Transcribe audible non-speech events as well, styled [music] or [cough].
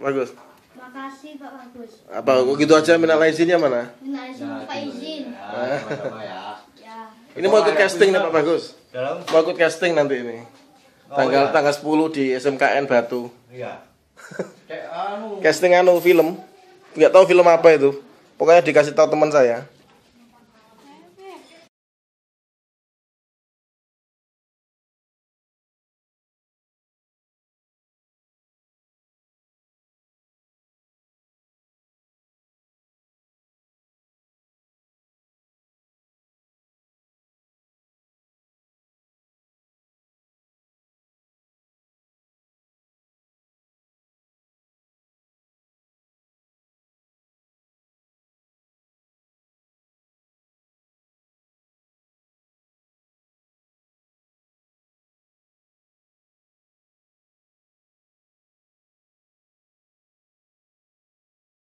Bagus. Makasih Pak Bagus. Apa gitu aja minta izinnya mana? Minta izin nah, Pak izin. Ah, ah. Ya. Ya. Ini mau ikut casting nih Pak Bagus. Dalam? Mau ikut casting nanti ini. Oh, tanggal iya. tanggal 10 di SMKN Batu. Iya. [laughs] anu. casting anu film. nggak tahu film apa itu. Pokoknya dikasih tahu teman saya.